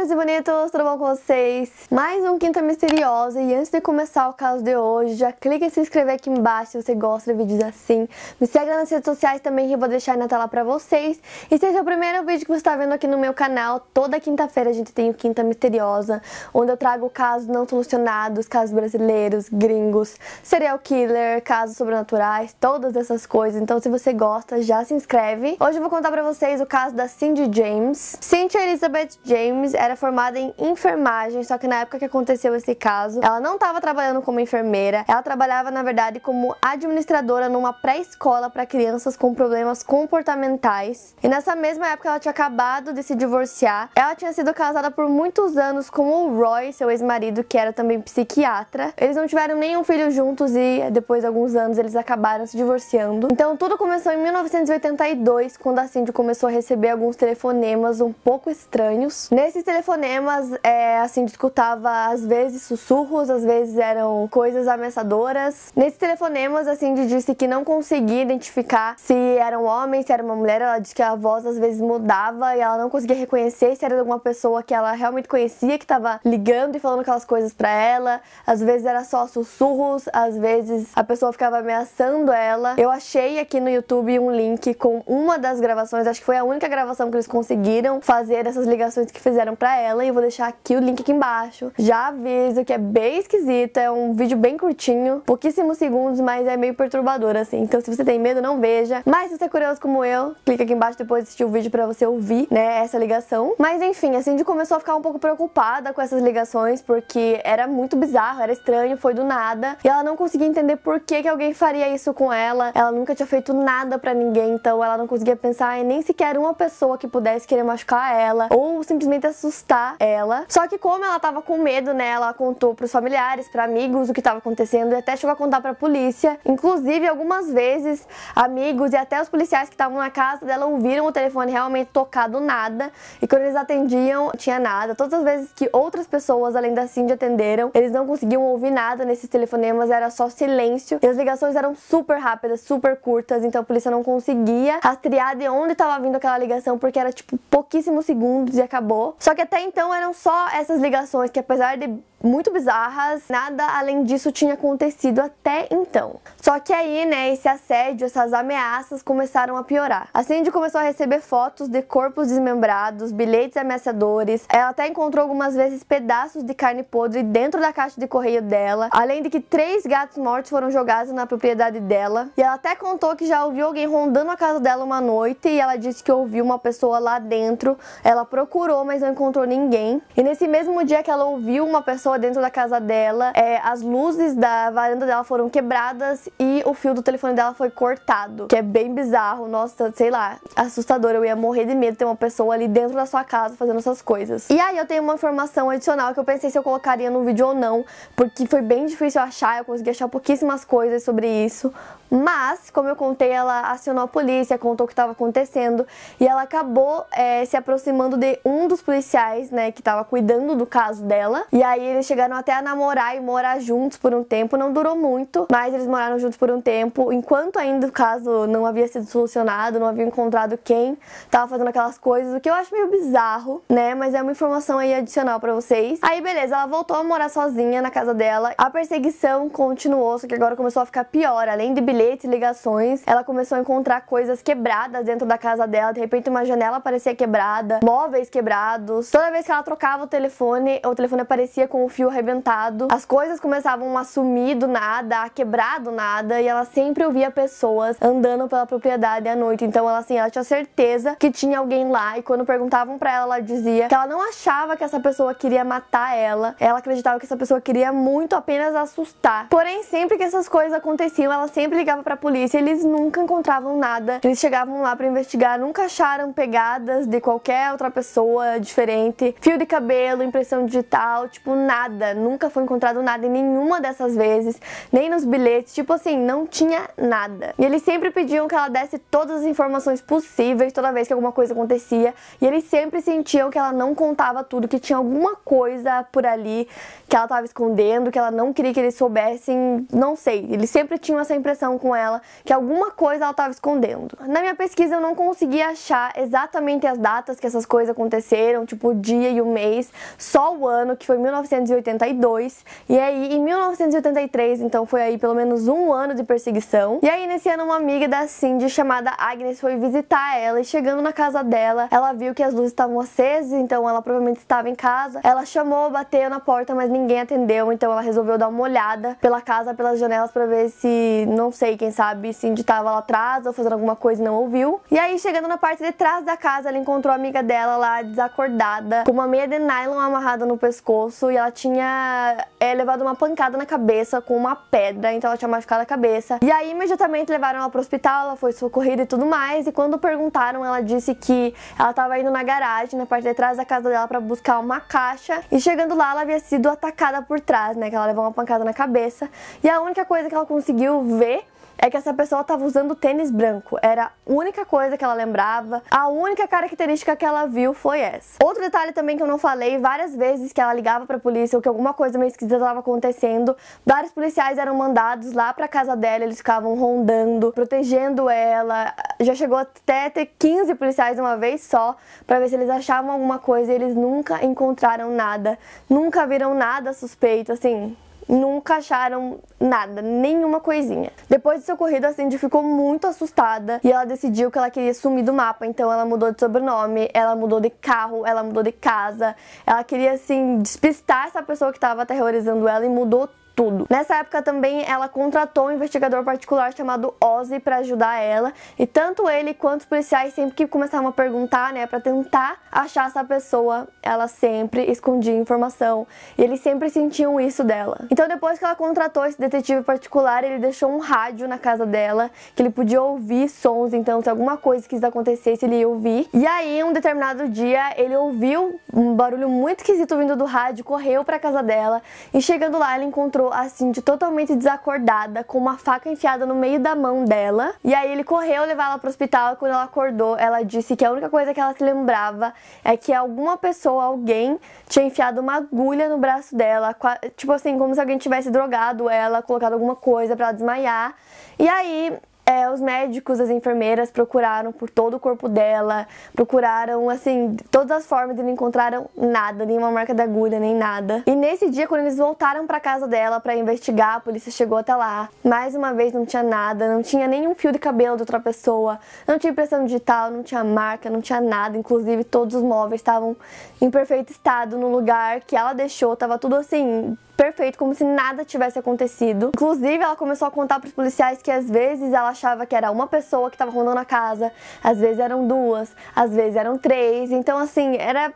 meninas e bonitos, tudo bom com vocês? Mais um Quinta Misteriosa e antes de começar o caso de hoje, já clica em se inscrever aqui embaixo se você gosta de vídeos assim. Me segue nas redes sociais também que eu vou deixar na tela pra vocês. E se esse é o primeiro vídeo que você está vendo aqui no meu canal, toda quinta-feira a gente tem o Quinta Misteriosa, onde eu trago casos não solucionados, casos brasileiros, gringos, serial killer, casos sobrenaturais, todas essas coisas. Então se você gosta, já se inscreve. Hoje eu vou contar pra vocês o caso da Cindy James. Cindy Elizabeth James era era formada em enfermagem, só que na época que aconteceu esse caso, ela não estava trabalhando como enfermeira, ela trabalhava na verdade como administradora numa pré-escola para crianças com problemas comportamentais. E nessa mesma época ela tinha acabado de se divorciar. Ela tinha sido casada por muitos anos com o Roy, seu ex-marido, que era também psiquiatra. Eles não tiveram nenhum filho juntos e depois de alguns anos eles acabaram se divorciando. Então tudo começou em 1982, quando a Cindy começou a receber alguns telefonemas um pouco estranhos. Nesses telefonemas telefonemas, é, assim, escutava às vezes sussurros, às vezes eram coisas ameaçadoras. Nesses telefonemas, assim, de disse que não conseguia identificar se era um homem, se era uma mulher. Ela disse que a voz às vezes mudava e ela não conseguia reconhecer se era alguma pessoa que ela realmente conhecia que estava ligando e falando aquelas coisas para ela. Às vezes era só sussurros, às vezes a pessoa ficava ameaçando ela. Eu achei aqui no YouTube um link com uma das gravações, acho que foi a única gravação que eles conseguiram fazer essas ligações que fizeram para pra ela e vou deixar aqui o link aqui embaixo. Já aviso que é bem esquisito, é um vídeo bem curtinho, pouquíssimos segundos, mas é meio perturbador assim. Então se você tem medo, não veja. Mas se você é curioso como eu, clica aqui embaixo depois de assistir o vídeo pra você ouvir, né, essa ligação. Mas enfim, a Cindy começou a ficar um pouco preocupada com essas ligações, porque era muito bizarro, era estranho, foi do nada. E ela não conseguia entender por que, que alguém faria isso com ela. Ela nunca tinha feito nada pra ninguém, então ela não conseguia pensar em nem sequer uma pessoa que pudesse querer machucar ela, ou simplesmente assustar assustar ela. Só que como ela tava com medo, né, ela contou pros familiares, para amigos o que tava acontecendo e até chegou a contar pra polícia. Inclusive, algumas vezes, amigos e até os policiais que estavam na casa dela ouviram o telefone realmente tocar do nada e quando eles atendiam, tinha nada. Todas as vezes que outras pessoas, além da Cindy, atenderam, eles não conseguiam ouvir nada nesses telefonemas, era só silêncio. E as ligações eram super rápidas, super curtas, então a polícia não conseguia rastrear de onde estava vindo aquela ligação porque era tipo pouquíssimos segundos e acabou. Só que até então eram só essas ligações que apesar de muito bizarras, nada além disso tinha acontecido até então. Só que aí, né, esse assédio, essas ameaças começaram a piorar. A Cindy começou a receber fotos de corpos desmembrados, bilhetes ameaçadores, ela até encontrou algumas vezes pedaços de carne podre dentro da caixa de correio dela, além de que três gatos mortos foram jogados na propriedade dela, e ela até contou que já ouviu alguém rondando a casa dela uma noite, e ela disse que ouviu uma pessoa lá dentro, ela procurou, mas não encontrou ninguém, e nesse mesmo dia que ela ouviu uma pessoa pessoa dentro da casa dela, é, as luzes da varanda dela foram quebradas e o fio do telefone dela foi cortado, que é bem bizarro, nossa, sei lá, assustador. Eu ia morrer de medo de ter uma pessoa ali dentro da sua casa fazendo essas coisas. E aí eu tenho uma informação adicional que eu pensei se eu colocaria no vídeo ou não, porque foi bem difícil achar, eu consegui achar pouquíssimas coisas sobre isso, mas, como eu contei, ela acionou a polícia, contou o que estava acontecendo e ela acabou é, se aproximando de um dos policiais, né, que estava cuidando do caso dela. E aí ele eles chegaram até a namorar e morar juntos por um tempo, não durou muito, mas eles moraram juntos por um tempo, enquanto ainda o caso não havia sido solucionado, não havia encontrado quem tava fazendo aquelas coisas, o que eu acho meio bizarro, né? Mas é uma informação aí adicional para vocês. Aí beleza, ela voltou a morar sozinha na casa dela. A perseguição continuou, só que agora começou a ficar pior, além de bilhetes, ligações, ela começou a encontrar coisas quebradas dentro da casa dela, de repente uma janela parecia quebrada, móveis quebrados. Toda vez que ela trocava o telefone, o telefone aparecia com o fio arrebentado. As coisas começavam a sumir do nada, a quebrar do nada, e ela sempre ouvia pessoas andando pela propriedade à noite. Então ela assim, ela tinha certeza que tinha alguém lá e quando perguntavam para ela, ela dizia que ela não achava que essa pessoa queria matar ela. Ela acreditava que essa pessoa queria muito apenas assustar. Porém, sempre que essas coisas aconteciam, ela sempre ligava para a polícia, eles nunca encontravam nada. Eles chegavam lá para investigar, nunca acharam pegadas de qualquer outra pessoa diferente, fio de cabelo, impressão digital, tipo nada nada, nunca foi encontrado nada em nenhuma dessas vezes, nem nos bilhetes, tipo assim, não tinha nada. E eles sempre pediam que ela desse todas as informações possíveis toda vez que alguma coisa acontecia, e eles sempre sentiam que ela não contava tudo, que tinha alguma coisa por ali que ela estava escondendo, que ela não queria que eles soubessem, não sei. Eles sempre tinham essa impressão com ela que alguma coisa ela estava escondendo. Na minha pesquisa eu não consegui achar exatamente as datas que essas coisas aconteceram, tipo o dia e o mês, só o ano, que foi 1900 1982. E aí, em 1983, então foi aí pelo menos um ano de perseguição. E aí, nesse ano, uma amiga da Cindy, chamada Agnes, foi visitar ela. E chegando na casa dela, ela viu que as luzes estavam acesas, então ela provavelmente estava em casa. Ela chamou, bateu na porta, mas ninguém atendeu. Então ela resolveu dar uma olhada pela casa, pelas janelas, para ver se, não sei, quem sabe, Cindy estava lá atrás ou fazendo alguma coisa e não ouviu. E aí, chegando na parte de trás da casa, ela encontrou a amiga dela lá desacordada, com uma meia de nylon amarrada no pescoço. E ela tinha é, levado uma pancada na cabeça com uma pedra, então ela tinha machucado a cabeça. E aí imediatamente levaram ela pro hospital, ela foi socorrida e tudo mais. E quando perguntaram, ela disse que ela tava indo na garagem, na parte de trás da casa dela para buscar uma caixa. E chegando lá, ela havia sido atacada por trás, né? Que ela levou uma pancada na cabeça. E a única coisa que ela conseguiu ver é que essa pessoa tava usando tênis branco. Era a única coisa que ela lembrava, a única característica que ela viu foi essa. Outro detalhe também que eu não falei, várias vezes que ela ligava para a polícia ou que alguma coisa meio esquisita estava acontecendo, vários policiais eram mandados lá para casa dela, eles ficavam rondando, protegendo ela. Já chegou até ter 15 policiais uma vez só para ver se eles achavam alguma coisa e eles nunca encontraram nada, nunca viram nada suspeito, assim, nunca acharam nada, nenhuma coisinha. Depois desse ocorrido, a Cindy ficou muito assustada e ela decidiu que ela queria sumir do mapa, então ela mudou de sobrenome, ela mudou de carro, ela mudou de casa, ela queria assim despistar essa pessoa que estava aterrorizando ela e mudou tudo. Nessa época também ela contratou um investigador particular chamado Ozzy para ajudar ela, e tanto ele quanto os policiais sempre que começavam a perguntar, né, para tentar achar essa pessoa, ela sempre escondia informação, e eles sempre sentiam isso dela. Então depois que ela contratou esse detetive particular, ele deixou um rádio na casa dela que ele podia ouvir sons, então se alguma coisa quis acontecesse, ele ia ouvir. E aí, um determinado dia, ele ouviu um barulho muito esquisito vindo do rádio, correu para casa dela, e chegando lá, ele encontrou encontrou assim de totalmente desacordada, com uma faca enfiada no meio da mão dela. E aí ele correu levar ela pro hospital e quando ela acordou, ela disse que a única coisa que ela se lembrava é que alguma pessoa, alguém, tinha enfiado uma agulha no braço dela, tipo assim, como se alguém tivesse drogado ela, colocado alguma coisa para desmaiar. E aí é, os médicos, as enfermeiras procuraram por todo o corpo dela, procuraram, assim, todas as formas e não encontraram nada, nenhuma marca da agulha, nem nada. E nesse dia, quando eles voltaram para casa dela para investigar, a polícia chegou até lá. Mais uma vez, não tinha nada, não tinha nenhum fio de cabelo de outra pessoa, não tinha impressão digital, não tinha marca, não tinha nada. Inclusive, todos os móveis estavam em perfeito estado no lugar que ela deixou, tava tudo assim perfeito, como se nada tivesse acontecido. Inclusive, ela começou a contar pros policiais que às vezes ela achava que era uma pessoa que tava rondando a casa, às vezes eram duas, às vezes eram três. Então, assim, era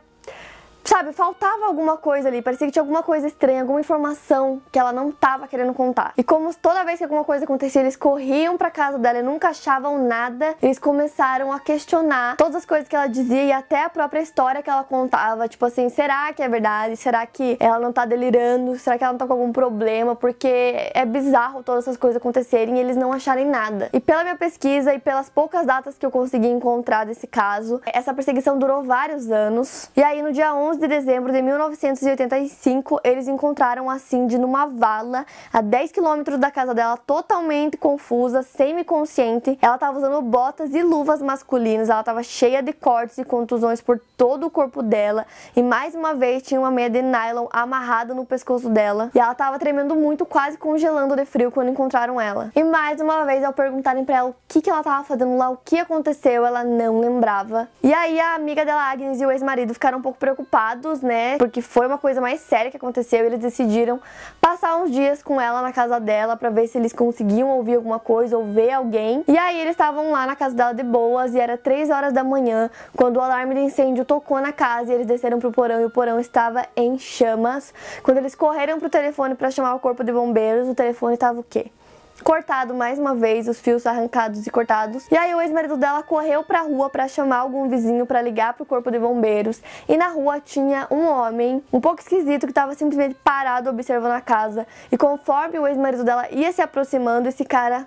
sabe, faltava alguma coisa ali, parecia que tinha alguma coisa estranha, alguma informação que ela não tava querendo contar. E como toda vez que alguma coisa acontecia, eles corriam para casa dela e nunca achavam nada, eles começaram a questionar todas as coisas que ela dizia e até a própria história que ela contava, tipo assim, será que é verdade? Será que ela não tá delirando? Será que ela não tá com algum problema? Porque é bizarro todas essas coisas acontecerem e eles não acharem nada. E pela minha pesquisa e pelas poucas datas que eu consegui encontrar desse caso, essa perseguição durou vários anos. E aí no dia 11 11 de dezembro de 1985, eles encontraram a Cindy numa vala a 10 quilômetros da casa dela, totalmente confusa, semi-consciente. Ela estava usando botas e luvas masculinas, ela estava cheia de cortes e contusões por todo o corpo dela e mais uma vez tinha uma meia de nylon amarrada no pescoço dela e ela tava tremendo muito, quase congelando de frio quando encontraram ela. E mais uma vez ao perguntarem para ela o que que ela tava fazendo lá, o que aconteceu, ela não lembrava. E aí a amiga dela Agnes e o ex-marido ficaram um pouco preocupados, né? Porque foi uma coisa mais séria que aconteceu e eles decidiram passar uns dias com ela na casa dela para ver se eles conseguiam ouvir alguma coisa ou ver alguém. E aí eles estavam lá na casa dela de boas e era 3 horas da manhã quando o alarme de incêndio tocou na casa e eles desceram pro porão e o porão estava em chamas. Quando eles correram pro telefone para chamar o corpo de bombeiros, o telefone estava o quê? cortado mais uma vez, os fios arrancados e cortados. E aí o ex-marido dela correu para a rua para chamar algum vizinho para ligar pro corpo de bombeiros. E na rua tinha um homem, um pouco esquisito, que estava simplesmente parado observando a casa. E conforme o ex-marido dela ia se aproximando, esse cara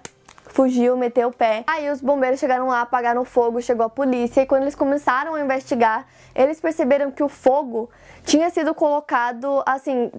fugiu, meteu o pé. Aí os bombeiros chegaram lá, apagaram o fogo, chegou a polícia e quando eles começaram a investigar, eles perceberam que o fogo tinha sido colocado assim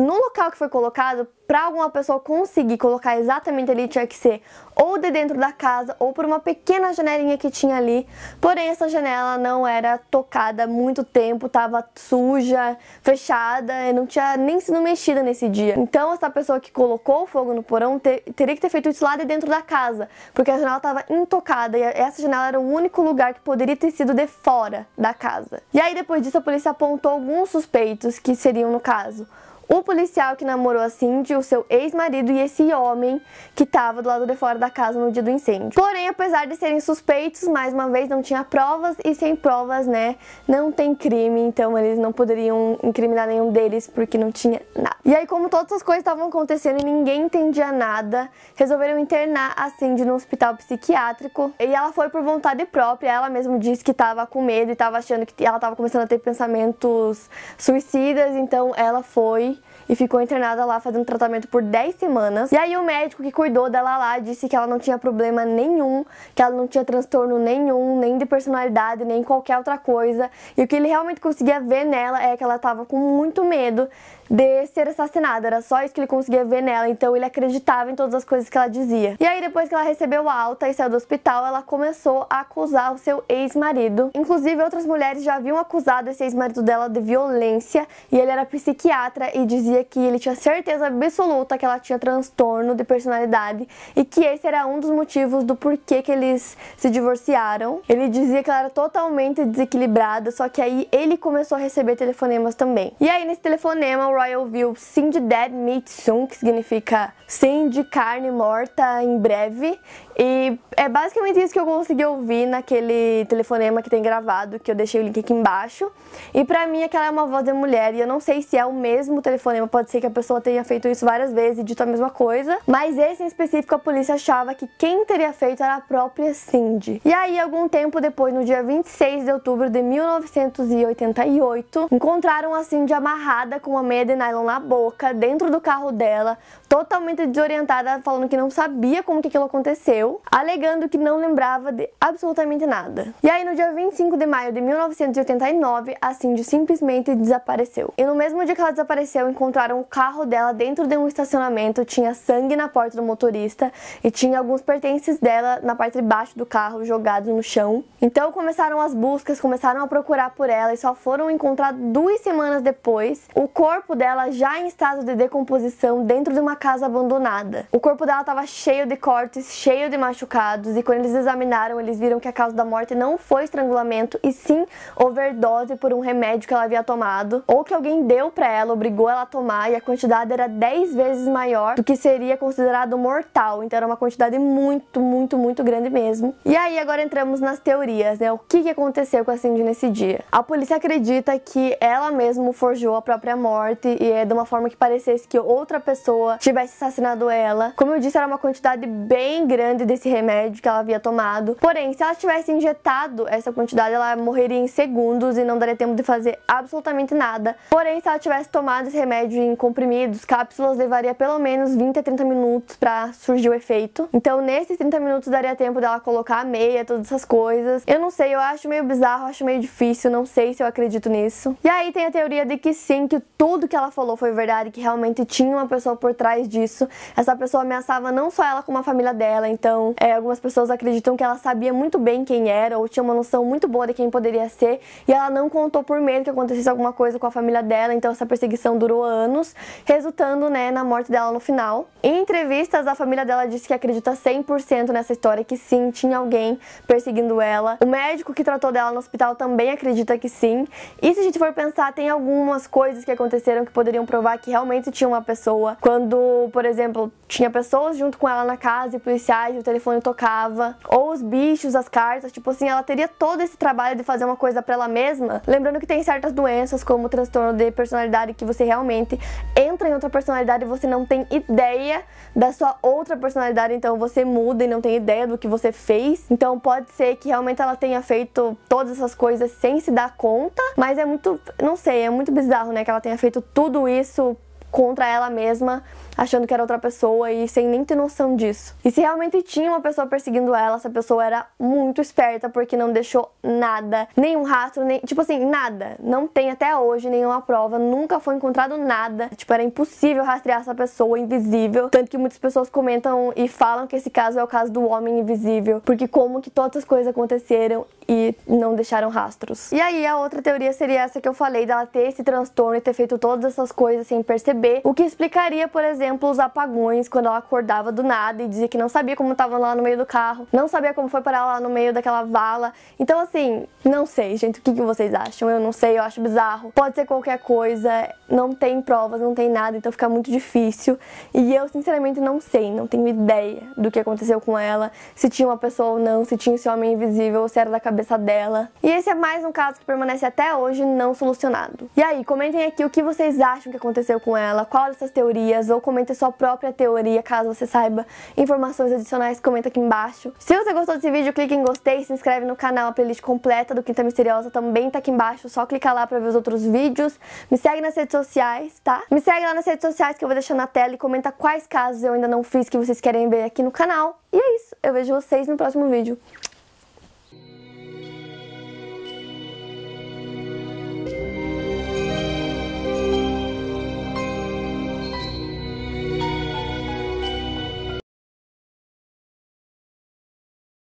no local que foi colocado, para alguma pessoa conseguir colocar exatamente ali, tinha que ser ou de dentro da casa ou por uma pequena janelinha que tinha ali. Porém, essa janela não era tocada há muito tempo, estava suja, fechada, e não tinha nem sido mexida nesse dia. Então, essa pessoa que colocou o fogo no porão ter, teria que ter feito isso lá de dentro da casa, porque a janela estava intocada e essa janela era o único lugar que poderia ter sido de fora da casa. E aí, depois disso, a polícia apontou alguns suspeitos que seriam no caso o policial que namorou a Cindy, o seu ex-marido e esse homem que estava do lado de fora da casa no dia do incêndio. Porém, apesar de serem suspeitos, mais uma vez não tinha provas e sem provas, né, não tem crime, então eles não poderiam incriminar nenhum deles porque não tinha nada. E aí, como todas as coisas estavam acontecendo e ninguém entendia nada, resolveram internar a Cindy num hospital psiquiátrico e ela foi por vontade própria, ela mesma disse que estava com medo e estava achando que ela estava começando a ter pensamentos suicidas, então ela foi e ficou internada lá fazendo tratamento por 10 semanas. E aí o médico que cuidou dela lá disse que ela não tinha problema nenhum, que ela não tinha transtorno nenhum, nem de personalidade, nem qualquer outra coisa. E o que ele realmente conseguia ver nela é que ela estava com muito medo de ser assassinada. Era só isso que ele conseguia ver nela, então ele acreditava em todas as coisas que ela dizia. E aí depois que ela recebeu alta e saiu do hospital, ela começou a acusar o seu ex-marido. Inclusive outras mulheres já haviam acusado esse ex-marido dela de violência e ele era psiquiatra e dizia que ele tinha certeza absoluta que ela tinha transtorno de personalidade e que esse era um dos motivos do porquê que eles se divorciaram. Ele dizia que ela era totalmente desequilibrada, só que aí ele começou a receber telefonemas também. E aí nesse telefonema o Royal viu Cindy Dead Meat Soon, que significa Cindy carne morta em breve, e é basicamente isso que eu consegui ouvir naquele telefonema que tem gravado, que eu deixei o link aqui embaixo. E pra mim aquela é uma voz de mulher, e eu não sei se é o mesmo telefonema, pode ser que a pessoa tenha feito isso várias vezes e dito a mesma coisa. Mas esse em específico a polícia achava que quem teria feito era a própria Cindy. E aí, algum tempo depois, no dia 26 de outubro de 1988, encontraram a Cindy amarrada com uma meia de nylon na boca, dentro do carro dela, totalmente desorientada, falando que não sabia como que aquilo aconteceu morreu, alegando que não lembrava de absolutamente nada. E aí, no dia 25 de maio de 1989, a Cindy simplesmente desapareceu. E no mesmo dia que ela desapareceu, encontraram o carro dela dentro de um estacionamento, tinha sangue na porta do motorista e tinha alguns pertences dela na parte de baixo do carro jogados no chão. Então começaram as buscas, começaram a procurar por ela e só foram encontrar duas semanas depois o corpo dela já em estado de decomposição dentro de uma casa abandonada. O corpo dela estava cheio de cortes, cheio de machucados e quando eles examinaram, eles viram que a causa da morte não foi estrangulamento e sim overdose por um remédio que ela havia tomado ou que alguém deu para ela, obrigou ela a tomar e a quantidade era 10 vezes maior do que seria considerado mortal. Então era uma quantidade muito, muito, muito grande mesmo. E aí agora entramos nas teorias, né? O que, que aconteceu com a Cindy nesse dia? A polícia acredita que ela mesma forjou a própria morte e é de uma forma que parecesse que outra pessoa tivesse assassinado ela. Como eu disse, era uma quantidade bem grande ainda desse remédio que ela havia tomado. Porém, se ela tivesse injetado essa quantidade, ela morreria em segundos e não daria tempo de fazer absolutamente nada. Porém, se ela tivesse tomado esse remédio em comprimidos, cápsulas, levaria pelo menos 20 a 30 minutos para surgir o efeito. Então, nesses 30 minutos daria tempo dela colocar a meia, todas essas coisas. Eu não sei, eu acho meio bizarro, acho meio difícil, não sei se eu acredito nisso. E aí tem a teoria de que sim, que tudo que ela falou foi verdade, que realmente tinha uma pessoa por trás disso. Essa pessoa ameaçava não só ela, como a família dela, então então, é, algumas pessoas acreditam que ela sabia muito bem quem era ou tinha uma noção muito boa de quem poderia ser e ela não contou por medo que acontecesse alguma coisa com a família dela. Então, essa perseguição durou anos, resultando né, na morte dela no final. Em entrevistas, a família dela disse que acredita 100% nessa história, que sim, tinha alguém perseguindo ela. O médico que tratou dela no hospital também acredita que sim. E se a gente for pensar, tem algumas coisas que aconteceram que poderiam provar que realmente tinha uma pessoa. Quando, por exemplo, tinha pessoas junto com ela na casa e policiais o telefone tocava, ou os bichos, as cartas, tipo assim, ela teria todo esse trabalho de fazer uma coisa para ela mesma. Lembrando que tem certas doenças, como o transtorno de personalidade, que você realmente entra em outra personalidade e você não tem ideia da sua outra personalidade, então você muda e não tem ideia do que você fez. Então pode ser que realmente ela tenha feito todas essas coisas sem se dar conta, mas é muito, não sei, é muito bizarro, né, que ela tenha feito tudo isso contra ela mesma achando que era outra pessoa e sem nem ter noção disso. E se realmente tinha uma pessoa perseguindo ela, essa pessoa era muito esperta porque não deixou nada, nenhum rastro, nem tipo assim, nada. Não tem até hoje nenhuma prova, nunca foi encontrado nada. Tipo, era impossível rastrear essa pessoa invisível, tanto que muitas pessoas comentam e falam que esse caso é o caso do homem invisível, porque como que todas as coisas aconteceram e não deixaram rastros. E aí a outra teoria seria essa que eu falei dela ter esse transtorno e ter feito todas essas coisas sem perceber, o que explicaria, por exemplo, exemplo, os apagões, quando ela acordava do nada e dizia que não sabia como estava lá no meio do carro, não sabia como foi parar lá no meio daquela vala. Então, assim, não sei, gente, o que, que vocês acham? Eu não sei, eu acho bizarro. Pode ser qualquer coisa, não tem provas, não tem nada, então fica muito difícil. E eu, sinceramente, não sei, não tenho ideia do que aconteceu com ela, se tinha uma pessoa ou não, se tinha esse homem invisível ou se era da cabeça dela. E esse é mais um caso que permanece até hoje não solucionado. E aí, comentem aqui o que vocês acham que aconteceu com ela, qual dessas teorias, ou comentem sua própria teoria, caso você saiba informações adicionais, comenta aqui embaixo. Se você gostou desse vídeo, clique em gostei, se inscreve no canal, a playlist completa do Quinta Misteriosa também tá aqui embaixo, só clicar lá pra ver os outros vídeos. Me segue nas redes sociais, tá? Me segue lá nas redes sociais que eu vou deixar na tela e comenta quais casos eu ainda não fiz que vocês querem ver aqui no canal. E é isso, eu vejo vocês no próximo vídeo.